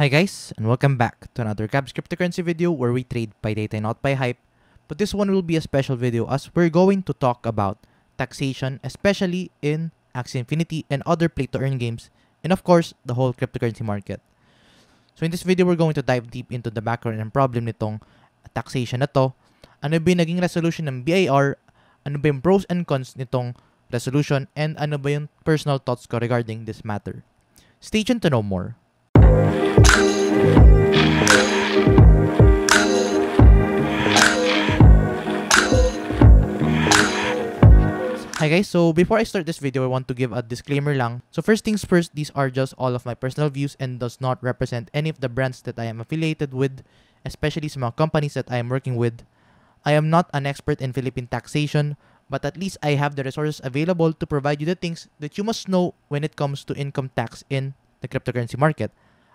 Hi guys, and welcome back to another Gabs cryptocurrency video where we trade by data and not by hype. But this one will be a special video as we're going to talk about taxation, especially in Axie Infinity and other play-to-earn games, and of course, the whole cryptocurrency market. So in this video, we're going to dive deep into the background and problem nitong taxation na to, ano ba yung naging resolution ng BIR, ano ba yung pros and cons nitong resolution, and ano ba yung personal thoughts ko regarding this matter. Stay tuned to know more. Hi guys, so before I start this video, I want to give a disclaimer lang. So first things first, these are just all of my personal views and does not represent any of the brands that I am affiliated with, especially sa mga companies that I am working with. I am not an expert in Philippine taxation, but at least I have the resources available to provide you the things that you must know when it comes to income tax in the cryptocurrency market.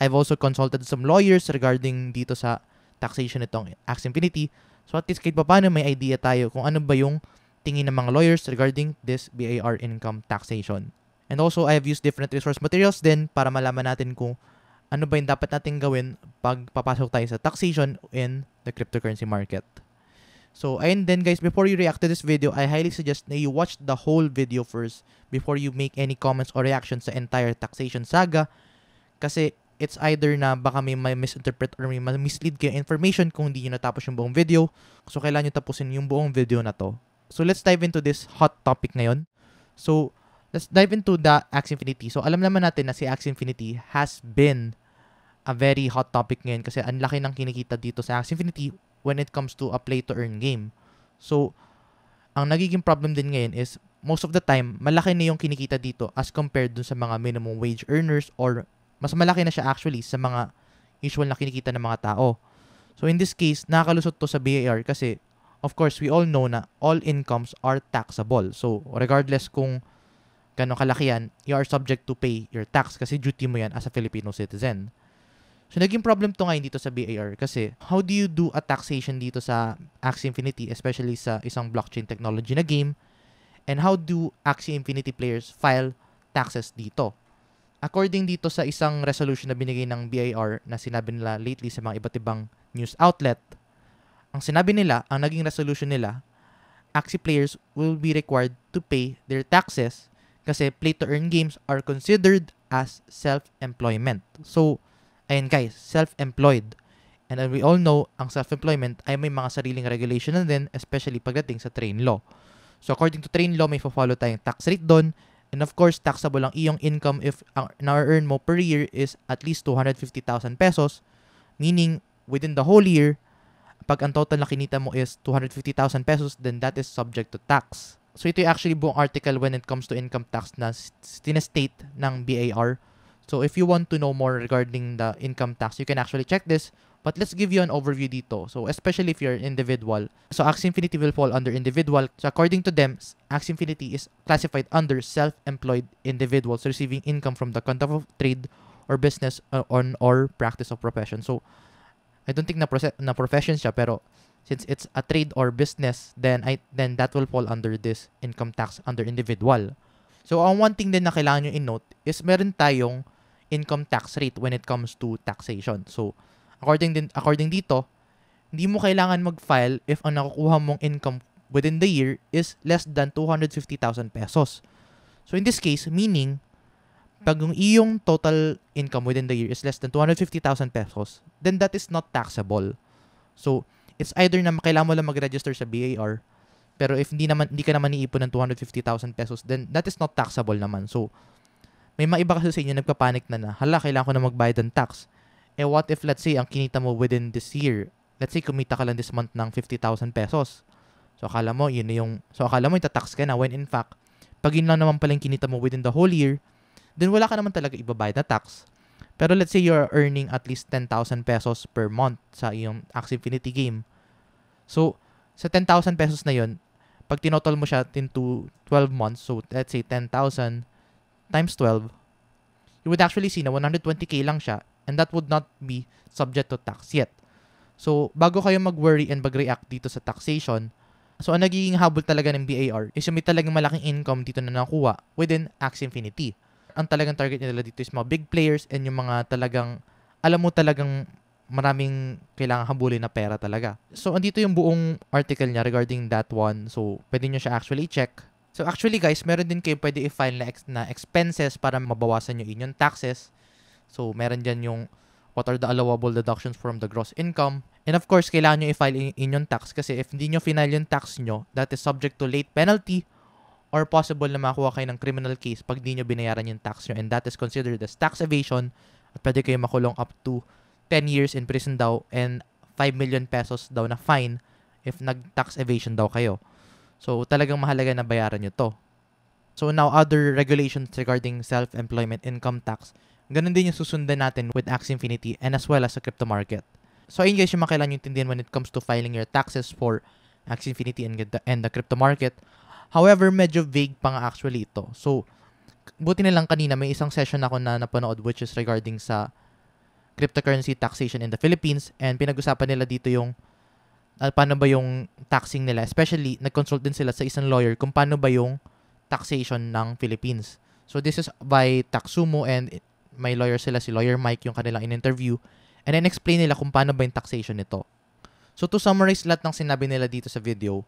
I've also consulted some lawyers regarding dito sa taxation nitong Axe Infinity. So at least kahit paano may idea tayo kung ano ba yung tingin ng mga lawyers regarding this BAR income taxation. And also, I have used different resource materials din para malaman natin kung ano ba yung dapat natin gawin pag papasok tayo sa taxation in the cryptocurrency market. So, ayun then guys, before you react to this video, I highly suggest na you watch the whole video first before you make any comments or reactions sa entire taxation saga. Kasi it's either na baka may, may misinterpret or may mislead kayo information kung hindi nyo natapos yung buong video. So, kailangan nyo tapusin yung buong video na to. So, let's dive into this hot topic ngayon. So, let's dive into the Axe Infinity. So, alam naman natin na si Axe Infinity has been a very hot topic ngayon kasi ang laki ng kinikita dito sa Axe Infinity when it comes to a play-to-earn game. So, ang nagiging problem din ngayon is most of the time, malaki na yung kinikita dito as compared dun sa mga minimum wage earners or mas malaki na siya actually sa mga usual na kinikita ng mga tao. So in this case, nakakalusot to sa BAR kasi of course we all know na all incomes are taxable. So regardless kung gano'ng kalaki yan, you are subject to pay your tax kasi duty mo yan as a Filipino citizen. So naging problem to ngayon dito sa BAR kasi how do you do a taxation dito sa Axie Infinity especially sa isang blockchain technology na game and how do Axie Infinity players file taxes dito? According dito sa isang resolution na binigay ng BIR na sinabi nila lately sa mga iba't ibang news outlet, ang sinabi nila, ang naging resolution nila, Axie players will be required to pay their taxes kasi play-to-earn games are considered as self-employment. So, ayan guys, self-employed. And as we all know, ang self-employment ay may mga sariling regulation na din, especially pagdating sa train law. So, according to train law, may follow tayong tax rate doon And of course, taxable ang iyong income if ang na-earn mo per year is at least 250,000 pesos. Meaning, within the whole year, pag ang total na kinita mo is 250,000 pesos, then that is subject to tax. So ito yung actually buong article when it comes to income tax na tinestate ng BAR. So if you want to know more regarding the income tax, you can actually check this But let's give you an overview dito. So, especially if you're individual. So, Axie Infinity will fall under individual. So, according to them, Axie Infinity is classified under self-employed individuals receiving income from the conduct of trade or business uh, on or practice of profession. So, I don't think na, proce- na profession siya, pero since it's a trade or business, then I then that will fall under this income tax under individual. So, ang one thing din na kailangan nyo in-note is meron tayong income tax rate when it comes to taxation. So, According, din, according dito, hindi mo kailangan mag-file if ang nakukuha mong income within the year is less than 250,000 pesos. So in this case, meaning, pag yung iyong total income within the year is less than 250,000 pesos, then that is not taxable. So, it's either na kailangan mo lang mag-register sa BAR, pero if hindi naman hindi ka naman iipon ng 250,000 pesos, then that is not taxable naman. So, may mga iba kasi sa inyo nagpapanik na na, hala, kailangan ko na magbayad ng tax. Eh what if let's say ang kinita mo within this year, let's say kumita ka lang this month ng 50,000 pesos. So akala mo yun yung so akala mo itatax ka na when in fact pag yun lang naman pala yung kinita mo within the whole year, then wala ka naman talaga ibabayad na tax. Pero let's say you're earning at least 10,000 pesos per month sa iyong Axie Infinity game. So, sa 10,000 pesos na yon pag tinotol mo siya into 12 months, so let's say 10,000 times 12, you would actually see na 120k lang siya and that would not be subject to tax yet. So, bago kayo mag-worry and mag-react dito sa taxation, so ang nagiging habol talaga ng BAR is yung may talagang malaking income dito na nakuha within Axe Infinity. Ang talagang target nila dito is mga big players and yung mga talagang, alam mo talagang maraming kailangan habulin na pera talaga. So, andito yung buong article niya regarding that one. So, pwede nyo siya actually check. So, actually guys, meron din kayo pwede i-file na, ex- na expenses para mabawasan nyo inyong taxes. So, meron dyan yung what are the allowable deductions from the gross income. And of course, kailangan nyo i-file in, in tax kasi if hindi nyo final yung tax nyo, that is subject to late penalty or possible na makuha kayo ng criminal case pag di nyo binayaran yung tax nyo and that is considered as tax evasion at pwede kayo makulong up to 10 years in prison daw and 5 million pesos daw na fine if nag-tax evasion daw kayo. So, talagang mahalaga na bayaran nyo to. So, now other regulations regarding self-employment income tax Ganun din yung susundan natin with Axie Infinity and as well as sa crypto market. So ayun guys yung makailan yung tindihan when it comes to filing your taxes for Axie Infinity and the, and the crypto market. However, medyo vague pa nga actually ito. So, buti na lang kanina may isang session ako na napanood which is regarding sa cryptocurrency taxation in the Philippines and pinag-usapan nila dito yung uh, paano ba yung taxing nila. Especially, nag-consult din sila sa isang lawyer kung paano ba yung taxation ng Philippines. So, this is by Taxumo and may lawyer sila, si Lawyer Mike, yung kanilang in-interview. And then explain nila kung paano ba yung taxation nito. So to summarize lahat ng sinabi nila dito sa video,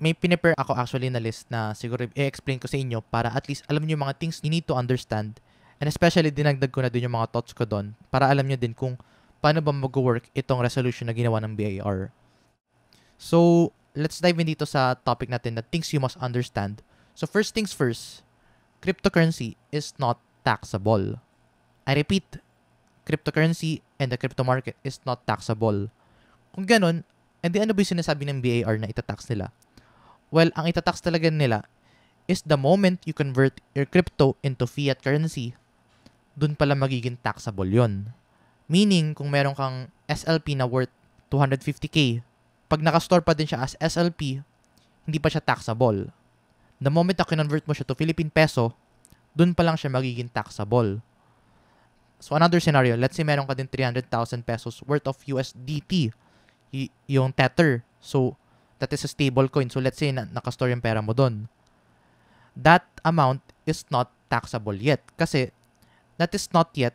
may pinipare ako actually na list na siguro i-explain ko sa inyo para at least alam niyo yung mga things you need to understand. And especially dinagdag ko na din yung mga thoughts ko doon para alam niyo din kung paano ba mag-work itong resolution na ginawa ng BIR. So, let's dive in dito sa topic natin na things you must understand. So, first things first, cryptocurrency is not taxable. I repeat, cryptocurrency and the crypto market is not taxable. Kung ganun, hindi ano ba yung sinasabi ng BAR na itatax nila? Well, ang itatax talaga nila is the moment you convert your crypto into fiat currency, dun pala magiging taxable yon. Meaning, kung meron kang SLP na worth 250k, pag nakastore pa din siya as SLP, hindi pa siya taxable. The moment na kinonvert mo siya to Philippine peso, dun pa lang siya magiging taxable. So another scenario, let's say meron ka din 300,000 pesos worth of USDT, y- yung Tether. So that is a stable coin. So let's say na- nakastore yung pera mo doon. That amount is not taxable yet kasi that is not yet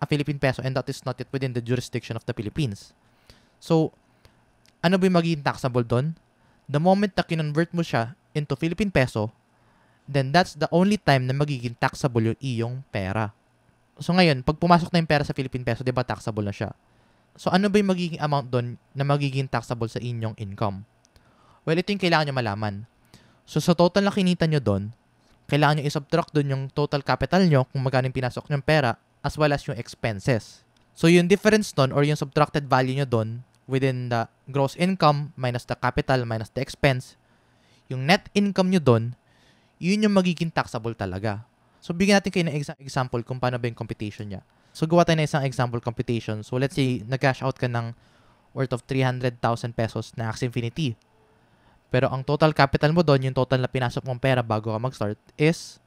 a Philippine peso and that is not yet within the jurisdiction of the Philippines. So, ano ba yung magiging taxable doon? The moment na kinonvert mo siya into Philippine peso, then that's the only time na magiging taxable yung iyong pera. So ngayon, pag pumasok na yung pera sa Philippine peso, 'di ba taxable na siya? So ano ba yung magiging amount doon na magiging taxable sa inyong income? Well, ito yung kailangan nyo malaman. So sa total na kinita nyo doon, kailangan nyo isubtract doon yung total capital nyo kung magkano yung pinasok nyong pera as well as yung expenses. So yung difference doon or yung subtracted value nyo doon within the gross income minus the capital minus the expense, yung net income nyo doon, yun yung magiging taxable talaga. So, bigyan natin kayo ng exa- example kung paano ba yung computation niya. So, gawa tayo ng isang example computation. So, let's say, nag-cash out ka ng worth of 300,000 pesos na Axie Infinity. Pero ang total capital mo doon, yung total na pinasok mong pera bago ka mag-start is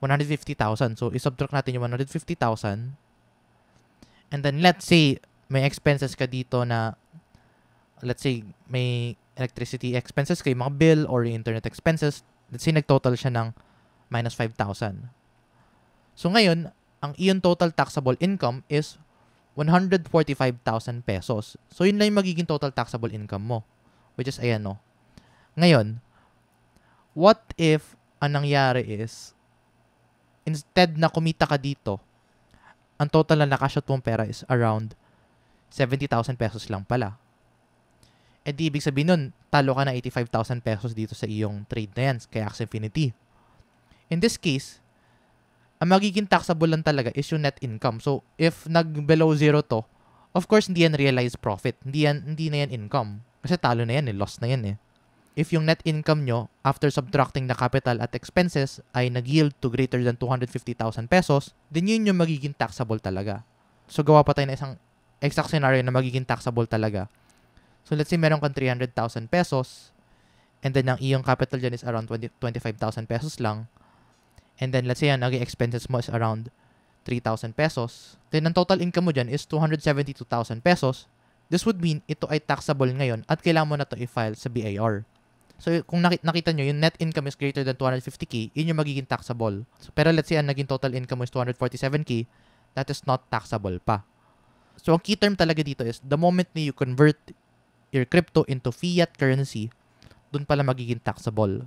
150,000. So, isubtract natin yung 150,000. And then, let's say, may expenses ka dito na, let's say, may electricity expenses kayo, mga bill or internet expenses. Let's say, nagtotal siya ng minus 5,000. So ngayon, ang iyon total taxable income is 145,000 pesos. So yun lang yung magiging total taxable income mo. Which is ayan no. Ngayon, what if ang nangyari is instead na kumita ka dito, ang total na nakashot mong pera is around 70,000 pesos lang pala. E di ibig sabihin nun, talo ka na 85,000 pesos dito sa iyong trade na yan, kay Axie Infinity. In this case, ang magiging taxable lang talaga is yung net income. So, if nag-below zero to, of course, hindi yan realized profit. Hindi, yan, hindi na yan income. Kasi talo na yan eh. Loss na yan eh. If yung net income nyo, after subtracting the capital at expenses, ay nag-yield to greater than 250,000 pesos, then yun yung magiging taxable talaga. So, gawa pa tayo na isang exact scenario na magiging taxable talaga. So, let's say meron kang 300,000 pesos, and then ang iyong capital dyan is around 20, 25,000 pesos lang, And then let's say ang naging expenses mo is around 3,000 pesos. Then ang total income mo dyan is 272,000 pesos. This would mean ito ay taxable ngayon at kailangan mo na to i-file sa BIR. So kung nakita, nakita nyo, yung net income is greater than 250k, yun yung magiging taxable. So, pero let's say ang naging total income is 247k, that is not taxable pa. So ang key term talaga dito is the moment na you convert your crypto into fiat currency, dun pala magiging taxable.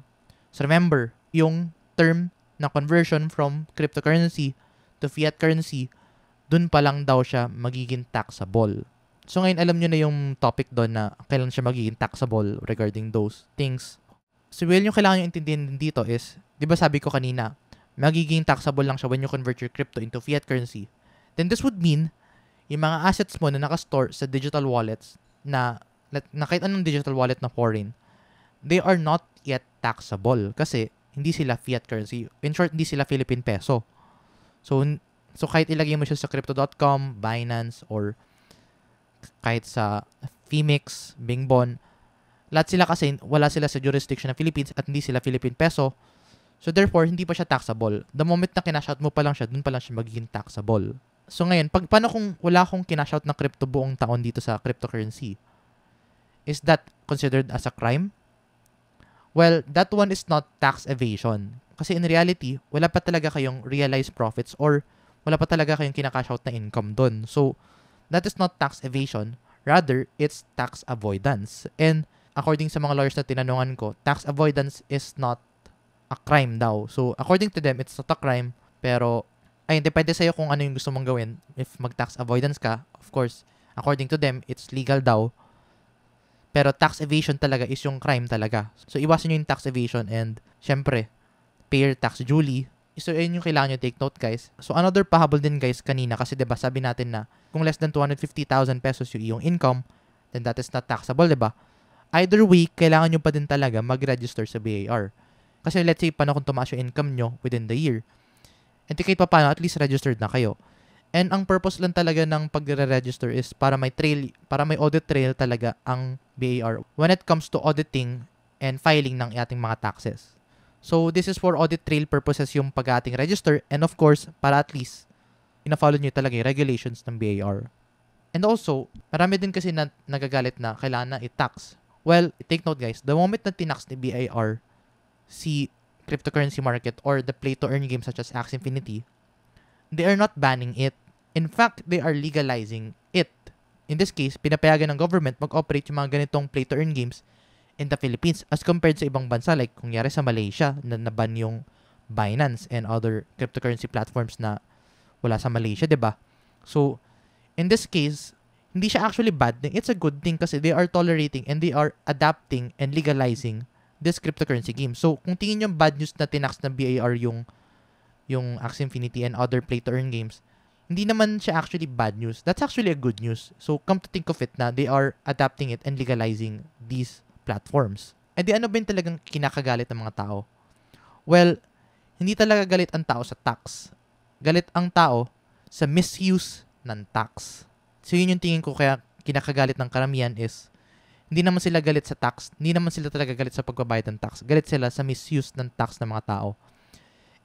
So remember, yung term na conversion from cryptocurrency to fiat currency, dun pa lang daw siya magiging taxable. So ngayon alam nyo na yung topic doon na kailan siya magiging taxable regarding those things. So well, yung kailangan nyo intindihin dito is, di ba sabi ko kanina, magiging taxable lang siya when you convert your crypto into fiat currency. Then this would mean, yung mga assets mo na nakastore sa digital wallets na, na kahit anong digital wallet na foreign, they are not yet taxable kasi hindi sila fiat currency. In short, hindi sila Philippine peso. So, so kahit ilagay mo siya sa crypto.com, Binance, or kahit sa Femix, Bingbon, lahat sila kasi wala sila sa jurisdiction ng Philippines at hindi sila Philippine peso. So therefore, hindi pa siya taxable. The moment na kinash out mo pa lang siya, dun pa lang siya magiging taxable. So ngayon, pag paano kung wala akong kinash out na crypto buong taon dito sa cryptocurrency? Is that considered as a crime? Well, that one is not tax evasion. Kasi in reality, wala pa talaga kayong realized profits or wala pa talaga kayong kinakash out na income doon. So, that is not tax evasion. Rather, it's tax avoidance. And according sa mga lawyers na tinanungan ko, tax avoidance is not a crime daw. So, according to them, it's not a crime. Pero, ayun, depende sa'yo kung ano yung gusto mong gawin. If mag-tax avoidance ka, of course, according to them, it's legal daw. Pero tax evasion talaga is yung crime talaga. So, iwasan nyo yung tax evasion and, syempre, pay your tax duly. So, yun yung kailangan nyo take note, guys. So, another pahabol din, guys, kanina kasi, ba diba, sabi natin na kung less than 250,000 pesos yung iyong income, then that is not taxable, ba diba? Either way, kailangan nyo pa din talaga mag-register sa BAR. Kasi let's say, paano kung tumaas yung income nyo within the year? And kahit pa paano, at least registered na kayo. And ang purpose lang talaga ng pagre-register is para may trail, para may audit trail talaga ang BAR when it comes to auditing and filing ng ating mga taxes. So this is for audit trail purposes yung pag ating register and of course para at least ina-follow nyo talaga yung regulations ng BAR. And also, marami din kasi na nagagalit na kailangan na i-tax. Well, take note guys, the moment na tinax ni BAR si cryptocurrency market or the play-to-earn game such as Axie Infinity, they are not banning it. In fact, they are legalizing it. In this case, pinapayagan ng government mag-operate yung mga ganitong play-to-earn games in the Philippines as compared sa ibang bansa like kung yari sa Malaysia na naban yung Binance and other cryptocurrency platforms na wala sa Malaysia, 'di ba? So, in this case, hindi siya actually bad thing. It's a good thing kasi they are tolerating and they are adapting and legalizing this cryptocurrency game. So, kung tingin yung bad news na tinax na BAR yung yung Axie Infinity and other play-to-earn games, hindi naman siya actually bad news. That's actually a good news. So come to think of it na they are adapting it and legalizing these platforms. And eh, di ano ba yung talagang kinakagalit ng mga tao? Well, hindi talaga galit ang tao sa tax. Galit ang tao sa misuse ng tax. So yun yung tingin ko kaya kinakagalit ng karamihan is hindi naman sila galit sa tax, hindi naman sila talaga galit sa pagbabayad ng tax. Galit sila sa misuse ng tax ng mga tao.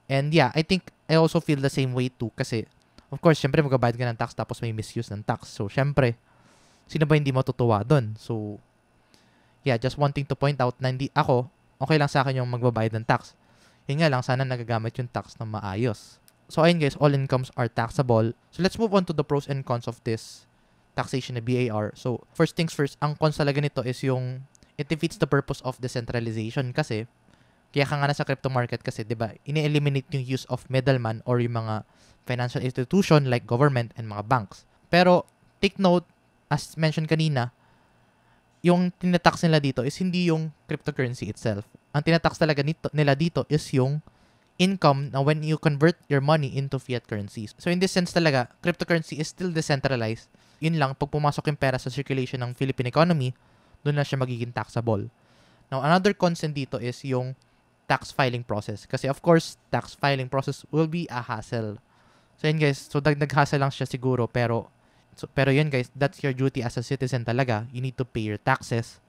And yeah, I think I also feel the same way too kasi of course, syempre magbabayad ka ng tax tapos may misuse ng tax. So, syempre, sino ba hindi matutuwa doon? So, yeah, just wanting to point out na hindi ako, okay lang sa akin yung magbabayad ng tax. Yun nga lang, sana nagagamit yung tax ng maayos. So, ayun guys, all incomes are taxable. So, let's move on to the pros and cons of this taxation na BAR. So, first things first, ang cons talaga nito is yung it defeats the purpose of decentralization kasi kaya ka nga na sa crypto market kasi, di ba, ini-eliminate yung use of middleman or yung mga financial institution like government and mga banks. Pero, take note, as mentioned kanina, yung tinatax nila dito is hindi yung cryptocurrency itself. Ang tinatax talaga nito, nila dito is yung income na when you convert your money into fiat currencies. So in this sense talaga, cryptocurrency is still decentralized. Yun lang, pag pumasok yung pera sa circulation ng Philippine economy, doon na siya magiging taxable. Now, another concern dito is yung tax filing process. Kasi of course, tax filing process will be a hassle. So yun guys, so dagdag hassle lang siya siguro pero so, pero yun guys, that's your duty as a citizen talaga. You need to pay your taxes.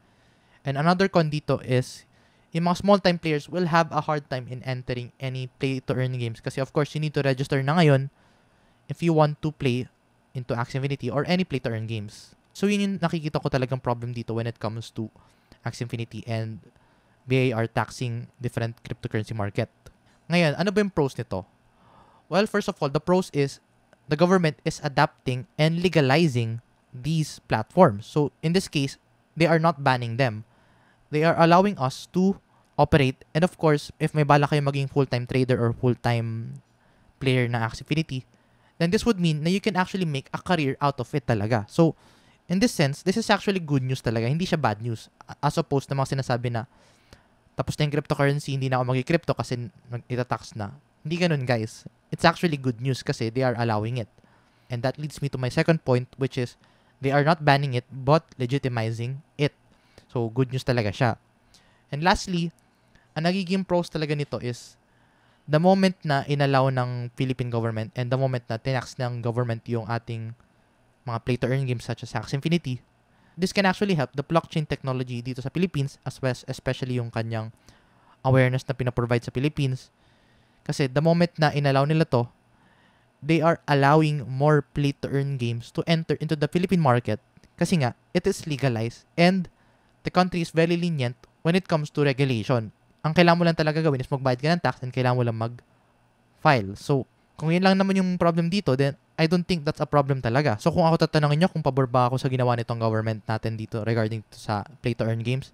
And another con dito is yung mga small time players will have a hard time in entering any play to earn games kasi of course you need to register na ngayon if you want to play into Infinity or any play to earn games. So yun yung nakikita ko talagang problem dito when it comes to Infinity and BAR taxing different cryptocurrency market. Ngayon, ano ba yung pros nito? Well, first of all, the pros is the government is adapting and legalizing these platforms. So, in this case, they are not banning them. They are allowing us to operate. And of course, if may bala kayo maging full-time trader or full-time player na Axie then this would mean na you can actually make a career out of it talaga. So, in this sense, this is actually good news talaga. Hindi siya bad news. As opposed na mga sinasabi na tapos na yung cryptocurrency, hindi na ako mag-crypto kasi itatax na. Hindi ganun, guys. It's actually good news kasi they are allowing it. And that leads me to my second point, which is they are not banning it, but legitimizing it. So, good news talaga siya. And lastly, ang nagiging pros talaga nito is the moment na inalaw ng Philippine government and the moment na tinax ng government yung ating mga play-to-earn games such as Hacks Infinity, this can actually help the blockchain technology dito sa Philippines as well especially yung kanyang awareness na pinaprovide sa Philippines. Kasi the moment na inalaw nila to, they are allowing more play-to-earn games to enter into the Philippine market kasi nga, it is legalized and the country is very lenient when it comes to regulation. Ang kailangan mo lang talaga gawin is magbayad ka ng tax and kailangan mo lang mag-file. So, kung yun lang naman yung problem dito, then I don't think that's a problem talaga. So kung ako tatanungin nyo kung pabor ba ako sa ginawa nitong government natin dito regarding to sa play-to-earn games,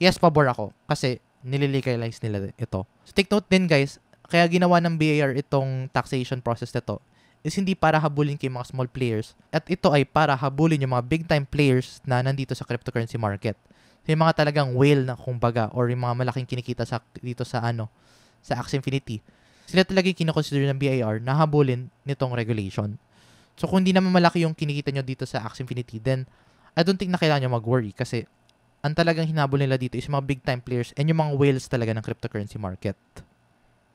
yes, pabor ako. Kasi nililegalize nila ito. So take note din guys, kaya ginawa ng BAR itong taxation process nito is hindi para habulin kay mga small players at ito ay para habulin yung mga big time players na nandito sa cryptocurrency market. So, yung mga talagang whale na kumbaga or yung mga malaking kinikita sa dito sa ano sa Axie Infinity sila talaga yung kinoconsider ng BIR na habulin nitong regulation. So kung hindi naman malaki yung kinikita nyo dito sa Axie Infinity, then I don't think na kailangan nyo mag-worry kasi ang talagang hinabol nila dito is yung mga big-time players and yung mga whales talaga ng cryptocurrency market.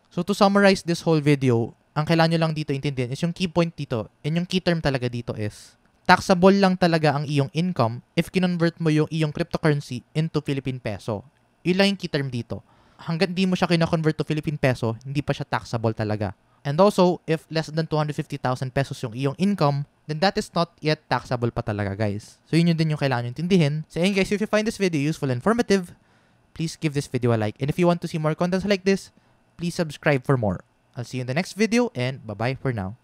So to summarize this whole video, ang kailangan nyo lang dito intindihin is yung key point dito and yung key term talaga dito is taxable lang talaga ang iyong income if kinonvert mo yung iyong cryptocurrency into Philippine peso. Yun lang yung key term dito hanggat hindi mo siya kina-convert to Philippine peso, hindi pa siya taxable talaga. And also, if less than 250,000 pesos yung iyong income, then that is not yet taxable pa talaga, guys. So, yun yun din yung kailangan nyo intindihin. So, yun guys, if you find this video useful and informative, please give this video a like. And if you want to see more contents like this, please subscribe for more. I'll see you in the next video and bye-bye for now.